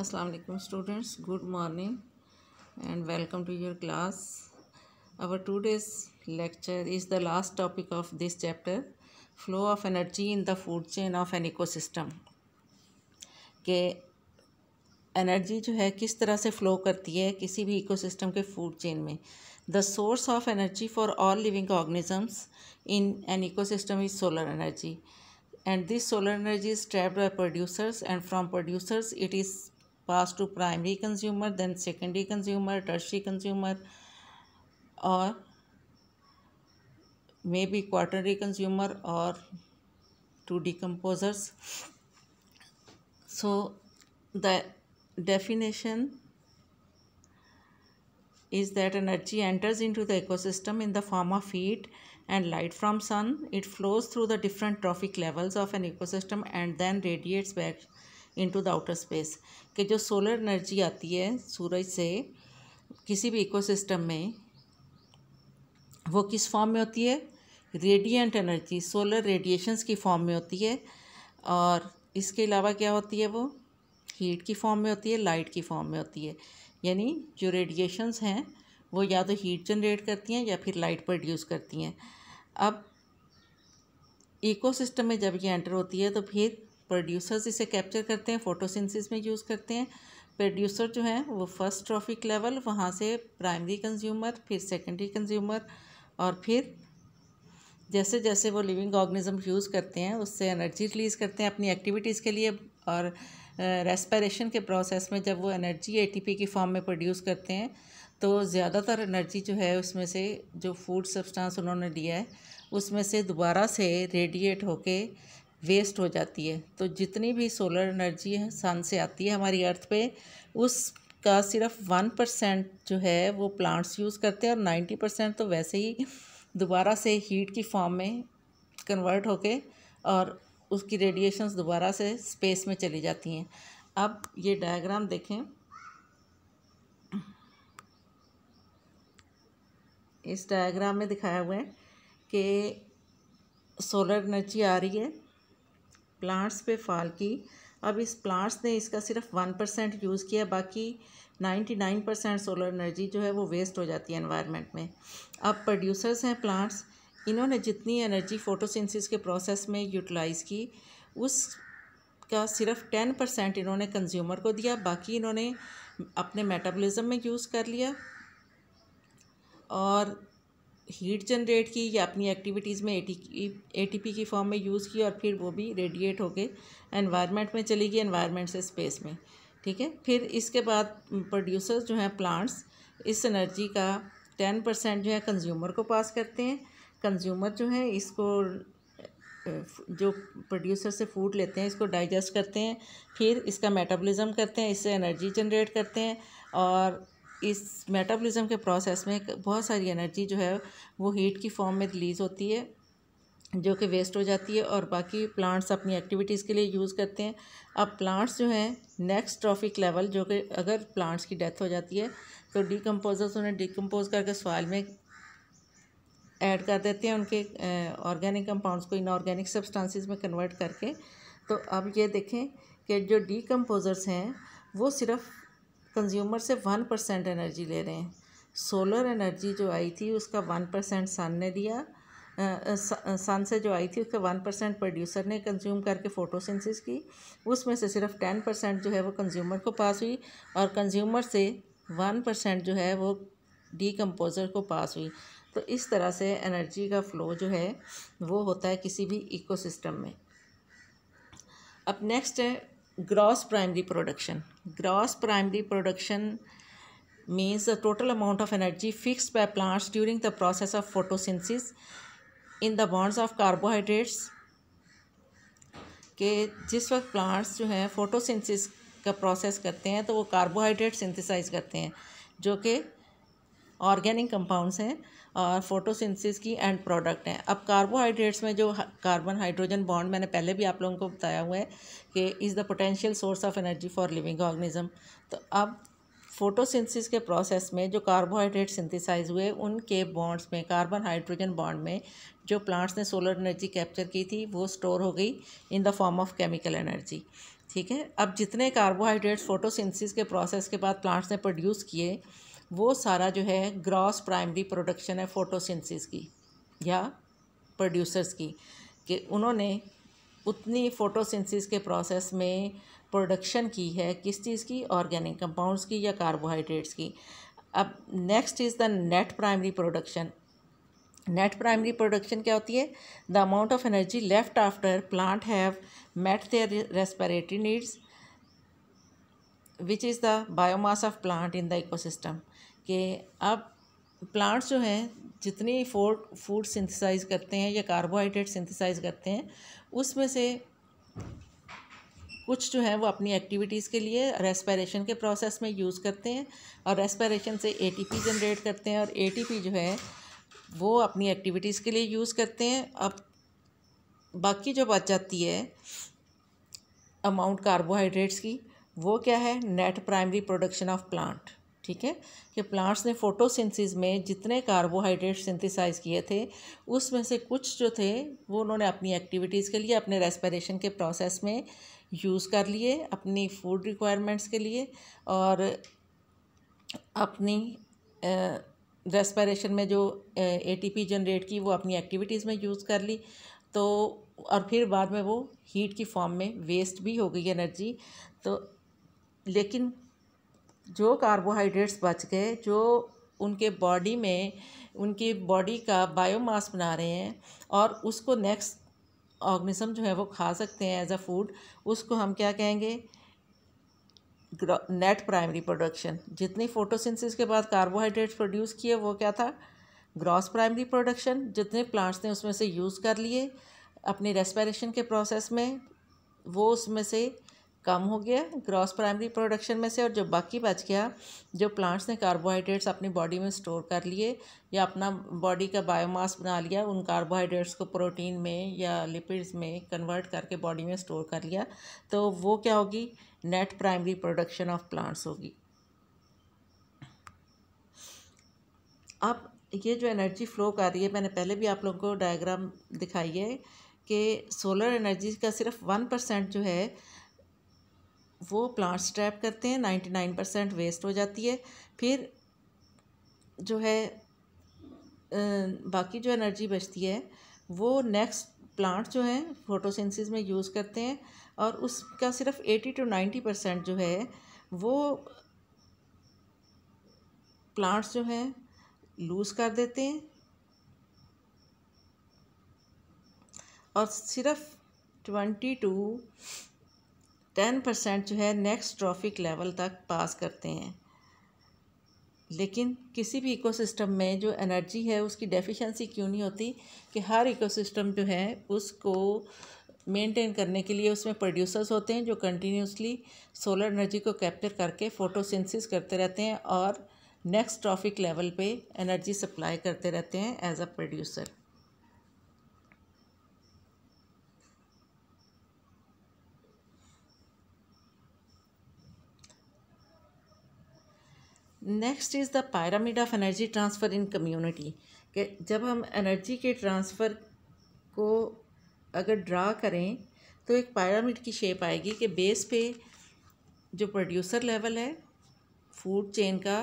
अस्सलाम वालेकुम students good morning to welcome class your today's lecture is the last topic of this chapter flow of energy in the food chain of an ecosystem के energy जो है किस तरह से flow करती है किसी भी इकोसिस्टम के फूड चेन में the source of energy for all living organisms in an ecosystem is solar energy and this solar energy is trapped by producers and from producers it is pass to primary consumer then secondary consumer tertiary consumer or maybe quaternary consumer or to decomposers so the definition is that energy enters into the ecosystem in the form of heat and light from sun it flows through the different trophic levels of an ecosystem and then radiates back into the outer space कि जो solar energy आती है सूरज से किसी भी ecosystem में वो किस फॉर्म में होती है रेडिएंट एनर्जी सोलर रेडिएशंस की फॉर्म में होती है और इसके अलावा क्या होती है वो हीट की फॉर्म में होती है लाइट की फॉर्म में होती है यानी जो रेडिएशंस हैं वो या तो हीट जनरेट करती हैं या फिर लाइट प्रोड्यूस करती हैं अब इकोसिस्टम में जब ये एंटर होती है तो फिर प्रोड्यूसर्स इसे कैप्चर करते हैं फोटोसिंथेसिस में यूज़ करते हैं प्रोड्यूसर जो हैं वो फर्स्ट ट्रॉफिक लेवल वहाँ से प्राइमरी कंज्यूमर फिर सेकेंडरी कंज्यूमर और फिर जैसे जैसे वो लिविंग ऑर्गेनिज्म यूज़ करते हैं उससे एनर्जी रिलीज़ करते हैं अपनी एक्टिविटीज़ के लिए और रेस्पिरेशन के प्रोसेस में जब वो एनर्जी एटीपी की फॉर्म में प्रोड्यूस करते हैं तो ज़्यादातर एनर्जी जो है उसमें से जो फूड सब्सटेंस उन्होंने लिया है उसमें से दोबारा से रेडिएट होके वेस्ट हो जाती है तो जितनी भी सोलर एनर्जी है सन से आती है हमारी अर्थ पे उसका सिर्फ वन परसेंट जो है वो प्लांट्स यूज़ करते हैं और नाइन्टी परसेंट तो वैसे ही दोबारा से हीट की फॉर्म में कन्वर्ट होके और उसकी रेडिएशंस दोबारा से स्पेस में चली जाती हैं अब ये डायग्राम देखें इस डायग्राम में दिखाया हुआ है कि सोलर एनर्जी आ रही है प्लांट्स पे फाल की अब इस प्लांट्स ने इसका सिर्फ वन परसेंट यूज़ किया बाकी ninety nine percent solar energy जो है वो वेस्ट हो जाती है इन्वायरमेंट में अब प्रोड्यूसर्स हैं प्लांट्स इन्होंने जितनी एनर्जी फोटोसिंथेसिस के प्रोसेस में यूटिलाइज़ की उस का सिर्फ टेन परसेंट इन्होंने कंज्यूमर को दिया बाकी इन्होंने अपने मेटाबॉलिज्म में यूज़ कर लिया और हीट जनरेट की या अपनी एक्टिविटीज़ में ए टी पी की फॉर्म में यूज़ की और फिर वो भी रेडिएट होके एनवायरनमेंट में चली गई एनवायरनमेंट से स्पेस में ठीक है फिर इसके बाद प्रोड्यूसर्स जो हैं प्लांट्स इस एनर्जी का टेन परसेंट जो है कंज्यूमर को पास करते हैं कंज्यूमर जो है इसको जो प्रोड्यूसर से फूड लेते हैं इसको डाइजेस्ट करते हैं फिर इसका मेटाबॉलिज्म करते हैं इससे एनर्जी जनरेट करते हैं और इस मेटाबॉलिज्म के प्रोसेस में बहुत सारी एनर्जी जो है वो हीट की फॉर्म में रिलीज़ होती है जो कि वेस्ट हो जाती है और बाकी प्लांट्स अपनी एक्टिविटीज़ के लिए यूज़ करते हैं अब प्लांट्स जो हैं नेक्स्ट ट्रॉफिक लेवल जो कि अगर प्लांट्स की डेथ हो जाती है तो डिकम्पोजर्स उन्हें डिकम्पोज करके सॉइल में ऐड कर देते हैं उनके ऑर्गेनिक कंपाउंड्स को इनऑर्गेनिक सब्सटेंसेस में कन्वर्ट करके तो अब ये देखें कि जो डिकम्पोजर्स हैं वो सिर्फ कंज्यूमर से वन परसेंट एनर्जी ले रहे हैं सोलर एनर्जी जो आई थी उसका वन परसेंट सन ने दिया सन से जो आई थी उसका वन परसेंट प्रोड्यूसर ने कंज्यूम करके फोटोसिंथेसिस की उसमें से सिर्फ टेन परसेंट जो है वो कंज्यूमर को पास हुई और कंज्यूमर से वन परसेंट जो है वो डीकम्पोज़र को पास हुई तो इस तरह से एनर्जी का फ़्लो जो है वो होता है किसी भी इकोसिस्टम में अब नेक्स्ट है gross primary production gross primary production means the total amount of energy fixed by plants during the process of photosynthesis in the bonds of carbohydrates के जिस वक्त प्लांट्स जो हैं फोटोसिंथेसिस का प्रोसेस करते हैं तो वो कार्बोहाइड्रेट सिंथेसाइज करते हैं जो कि ऑर्गेनिक कंपाउंड्स हैं और फोटोसिंथेसिस की एंड प्रोडक्ट हैं अब कार्बोहाइड्रेट्स में जो कार्बन हाइड्रोजन बॉन्ड मैंने पहले भी आप लोगों को बताया हुआ है कि is the potential source of energy for living organism तो अब फोटोसिंथेसिस के प्रोसेस में जो कार्बोहाइड्रेट सिंथेसाइज हुए उनके बॉन्ड्स में कार्बन हाइड्रोजन बॉन्ड में जो प्लांट्स ने सोलर एनर्जी कैप्चर की थी वो स्टोर हो गई in the form of chemical energy ठीक है अब जितने कार्बोहाइड्रेट्स फोटोसिंथेसिस के प्रोसेस के बाद प्लांट्स ने प्रोड्यूस किए वो सारा जो है ग्रॉस प्राइमरी प्रोडक्शन है फोटोसिंथेसिस की या प्रोड्यूसर्स की कि उन्होंने उतनी फोटोसिंथेसिस के प्रोसेस में प्रोडक्शन की है किस चीज़ की ऑर्गेनिक कंपाउंड्स की या कार्बोहाइड्रेट्स की अब next is the net primary production net primary production क्या होती है the amount of energy left after plant have met their respiratory needs which is the biomass of plant in the ecosystem कि आप plants जो हैं जितनी फोड food synthesise करते हैं या कार्बोहाइड्रेट सिंथेसाइज करते हैं उसमें से कुछ जो है वो अपनी एक्टिविटीज़ के लिए रेस्पिरेशन के प्रोसेस में यूज़ करते हैं और रेस्पिरेशन से एटीपी जनरेट करते हैं और एटीपी जो है वो अपनी एक्टिविटीज़ के लिए यूज़ करते हैं अब बाकी जो बच जाती है अमाउंट कार्बोहाइड्रेट्स की वो क्या है net primary production of plant ठीक है कि प्लांट्स ने फोटोसिंथेसिस में जितने कार्बोहाइड्रेट सिंथेसाइज किए थे उसमें से कुछ जो थे वो उन्होंने अपनी एक्टिविटीज़ के लिए अपने रेस्पिरेशन के प्रोसेस में यूज़ कर लिए अपनी फूड रिक्वायरमेंट्स के लिए और अपनी रेस्पिरेशन में जो एटीपी जनरेट की वो अपनी एक्टिविटीज़ में यूज़ कर ली तो और फिर बाद में वो हीट की फॉर्म में वेस्ट भी हो गई एनर्जी तो लेकिन जो कार्बोहाइड्रेट्स बच गए जो उनके बॉडी में उनकी बॉडी का बायोमास बना रहे हैं और उसको नेक्स्ट ऑर्गेनिज्म जो है वो खा सकते हैं एज अ फूड उसको हम क्या कहेंगे नेट प्राइमरी प्रोडक्शन जितनी फोटोसिंथेसिस के बाद कार्बोहाइड्रेट्स प्रोड्यूस किए वो क्या था ग्रॉस प्राइमरी प्रोडक्शन जितने प्लांट्स ने उसमें से यूज़ कर लिए अपने रेस्पिरेशन के प्रोसेस में वो उसमें से कम हो गया ग्रॉस प्राइमरी प्रोडक्शन में से और जो बाकी बच गया जो प्लांट्स ने कार्बोहाइड्रेट्स अपनी बॉडी में स्टोर कर लिए या अपना बॉडी का बायोमास बना लिया उन कार्बोहाइड्रेट्स को प्रोटीन में या लिपिड्स में कन्वर्ट करके बॉडी में स्टोर कर लिया तो वो क्या होगी net primary production of plants होगी अब ये जो एनर्जी फ्लो कर रही है मैंने पहले भी आप लोगों को डायग्राम दिखाई है कि सोलर एनर्जी का सिर्फ वन परसेंट जो है वो प्लांट्स ट्रैप करते हैं नाइन्टी नाइन परसेंट वेस्ट हो जाती है फिर जो है बाकी जो एनर्जी बचती है वो नेक्स्ट प्लांट जो हैं फोटोसेंसिस में यूज़ करते हैं और उसका सिर्फ एटी टू नाइन्टी परसेंट जो है वो प्लांट्स जो हैं लूज़ कर देते हैं और सिर्फ ट्वेंटी टू टेन परसेंट जो है नेक्स्ट ट्रॉफिक लेवल तक पास करते हैं लेकिन किसी भी इकोसिस्टम में जो एनर्जी है उसकी डेफिशिएंसी क्यों नहीं होती कि हर इकोसिस्टम जो है उसको मेंटेन करने के लिए उसमें प्रोड्यूसर्स होते हैं जो कंटिन्यूसली सोलर एनर्जी को कैप्चर करके फोटोसिंथेसिस करते रहते हैं और नेक्स्ट ट्रॉफिक लेवल पे एनर्जी सप्लाई करते रहते हैं as a producer next is the pyramid of energy transfer in community के जब हम एनर्जी के ट्रांसफ़र को अगर ड्रा करें तो एक पायरामिड की शेप आएगी कि बेस पे जो प्रोड्यूसर लेवल है फूड चेन का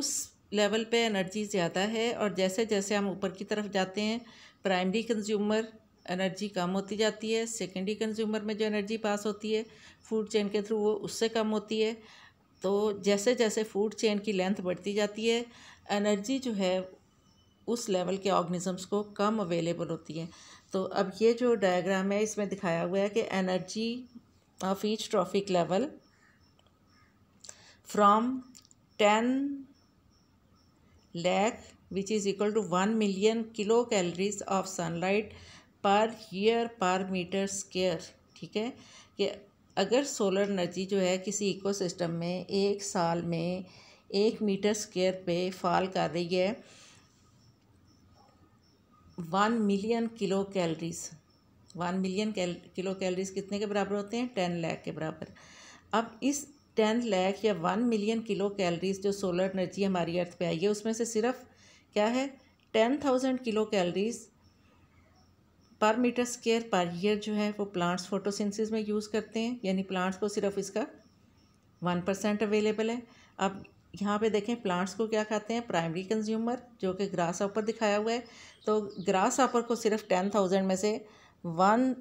उस लेवल पे एनर्जी ज़्यादा है और जैसे जैसे हम ऊपर की तरफ जाते हैं प्राइमरी कंज्यूमर एनर्जी कम होती जाती है सेकेंडरी कंज्यूमर में जो एनर्जी पास होती है फूड चेन के थ्रू वो उससे कम होती है तो जैसे जैसे फूड चेन की लेंथ बढ़ती जाती है एनर्जी जो है उस लेवल के ऑर्गेनिज़म्स को कम अवेलेबल होती है तो अब ये जो डायग्राम है इसमें दिखाया हुआ है कि energy of each trophic level from ten which is equal to one million kilocalories of sunlight per year per metre square ठीक है कि अगर सोलर एनर्जी जो है किसी इकोसिस्टम में एक साल में एक मीटर स्क्वेयर पे फॉल कर रही है one million kilocalories one million cal kilocalories कितने के बराबर होते हैं टेन लाख के बराबर अब इस टेन लाख या वन मिलियन किलो कैलरीज जो सोलर एनर्जी हमारी अर्थ पे आई है उसमें से सिर्फ क्या है ten thousand kilo calories per metre square per year जो है वो प्लांट्स फोटोसिंथेसिस में यूज़ करते हैं यानी प्लांट्स को सिर्फ इसका वन परसेंट अवेलेबल है अब यहाँ पे देखें प्लांट्स को क्या खाते हैं प्राइमरी कंज्यूमर जो कि ग्रास ऑपर दिखाया हुआ है तो ग्रास ऑपर को सिर्फ टेन थाउजेंड में से one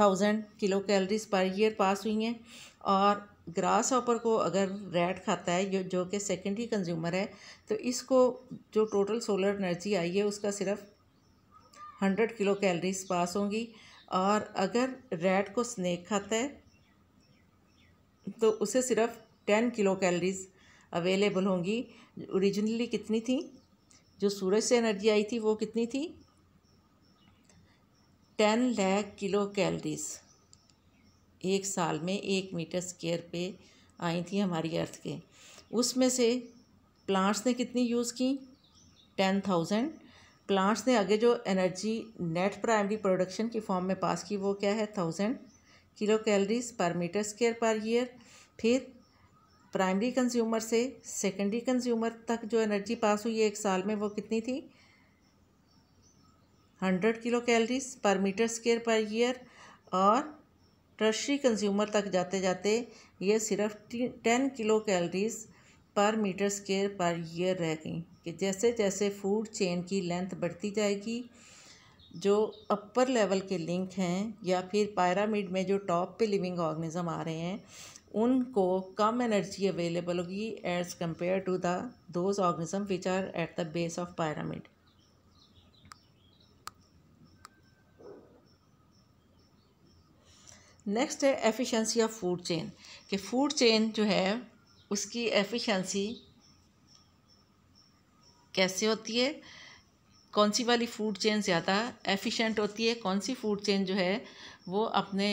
thousand kilo calories per year pass हुई हैं और ग्रास ऑपर को अगर रेड खाता है जो कि सेकेंडरी कंज्यूमर है तो इसको जो टोटल सोलर एनर्जी आई है उसका सिर्फ हंड्रेड किलो कैलरीज पास होंगी और अगर रेड को स्नैक खाता है तो उसे सिर्फ टेन किलो कैलरीज अवेलेबल होंगी ओरिजिनली कितनी थी जो सूरज से एनर्जी आई थी वो कितनी थी टेन लैख किलो कैलरीज एक साल में एक मीटर स्केयर पे आई थी हमारी अर्थ के उसमें से प्लांट्स ने कितनी यूज़ की टेन थाउजेंड प्लांट्स ने आगे जो एनर्जी नेट प्राइमरी प्रोडक्शन की फॉर्म में पास की वो क्या है thousand kilo calories per metre square per year फिर प्राइमरी कंज्यूमर से सेकेंडरी कंज्यूमर तक जो एनर्जी पास हुई है एक साल में वो कितनी थी hundred kilocalories per metre square per year और ट्रशरी कंज्यूमर तक जाते जाते ये सिर्फ ten kilo calories per metre square per year रह गई कि जैसे जैसे फूड चेन की लेंथ बढ़ती जाएगी जो अपर लेवल के लिंक हैं या फिर पायरामिड में जो टॉप पे लिविंग ऑर्गेनिज्म आ रहे हैं उनको कम एनर्जी अवेलेबल होगी as compare to the those organism which are at the base of pyramid next है एफिशिएंसी ऑफ फूड चेन कि फूड चेन जो है उसकी एफिशिएंसी कैसे होती है कौन सी वाली फूड चेन ज़्यादा एफिशिएंट होती है कौन सी फूड चेन जो है वो अपने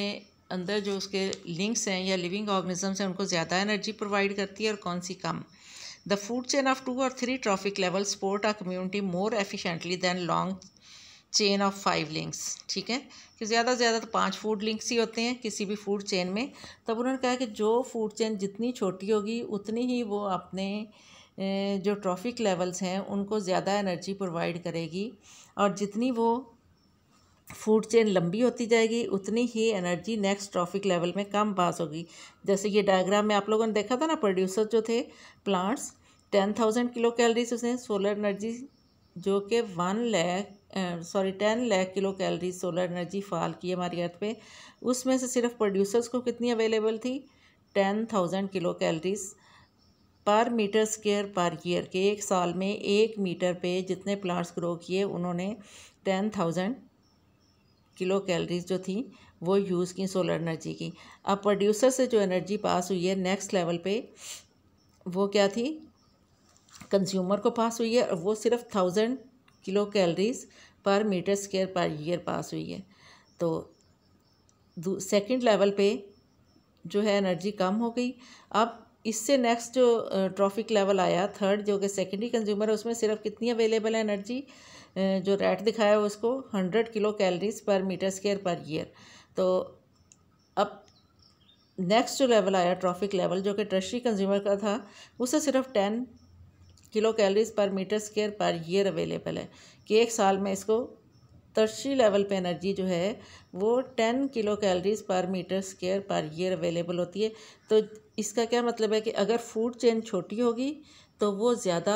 अंदर जो उसके लिंक्स हैं या लिविंग ऑर्गेनिजम्स हैं उनको ज़्यादा एनर्जी प्रोवाइड करती है और कौन सी कम the food chain of two और three trophic level support a community more efficiently than long chain of five links ठीक है कि ज़्यादा से ज़्यादा तो पाँच फूड लिंक्स ही होते हैं किसी भी फूड चेन में तब उन्होंने कहा कि जो फूड चेन जितनी छोटी होगी उतनी ही वो अपने जो ट्रॉफिक लेवल्स हैं उनको ज़्यादा एनर्जी प्रोवाइड करेगी और जितनी वो फूड चेन लंबी होती जाएगी उतनी ही एनर्जी नेक्स्ट ट्रॉफिक लेवल में कम पास होगी जैसे ये डायग्राम में आप लोगों ने देखा था ना प्रोड्यूसर जो थे plants ten thousand kilocalories उसने सोलर एनर्जी जो कि one lakh sorry ten lakh kilocalories solar energy fall की हमारी अर्थ पे उसमें से सिर्फ प्रोड्यूसर्स को कितनी अवेलेबल थी ten thousand kilo calories per metre square per year के एक साल में एक मीटर पे जितने प्लांट्स ग्रो किए उन्होंने टेन थाउजेंड किलो कैलरीज जो थी वो यूज़ की सोलर एनर्जी की अब प्रोड्यूसर से जो एनर्जी पास हुई है नेक्स्ट लेवल पे वो क्या थी कंज्यूमर को पास हुई है और वो सिर्फ thousand kilo calories per metre square per year pass हुई है तो सेकंड लेवल पे जो है एनर्जी कम हो गई अब इससे नेक्स्ट जो ट्रॉफिक लेवल आया थर्ड जो कि सेकेंडरी कंज्यूमर है उसमें सिर्फ कितनी अवेलेबल है एनर्जी जो रेट दिखाया है उसको hundred kilo calories per metre square per year तो अब नेक्स्ट जो लेवल आया ट्रॉफिक लेवल जो कि ट्रशरी कंज्यूमर का था उसे सिर्फ ten kilo calories per metre square per year available है कि एक साल में इसको तर्शी लेवल पे एनर्जी जो है वो ten kilo calories per metre square per year available होती है तो इसका क्या मतलब है कि अगर फूड चेन छोटी होगी तो वो ज़्यादा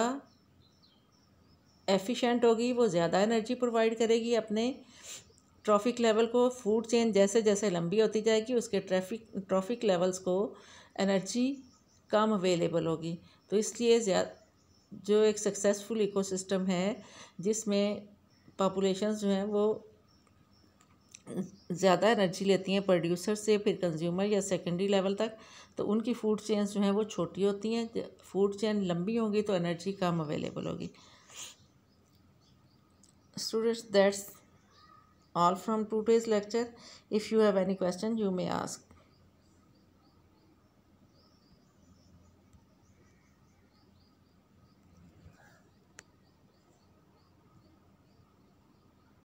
एफिशिएंट होगी वो ज़्यादा एनर्जी प्रोवाइड करेगी अपने ट्रॉफिक लेवल को फूड चेन जैसे जैसे लंबी होती जाएगी उसके ट्रैफिक ट्रॉफिक लेवल्स को एनर्जी कम अवेलेबल होगी तो इसलिए जो एक सक्सेसफुल इकोसिस्टम है जिसमें पॉपुलेशन जो हैं वो ज़्यादा एनर्जी लेती हैं प्रोड्यूसर से फिर कंज्यूमर या सेकेंडरी लेवल तक तो उनकी फूड चेन जो हैं वो छोटी होती हैं फूड चेन लंबी होंगी तो एनर्जी कम अवेलेबल होगी students that's from today's lecture if you have any question you may ask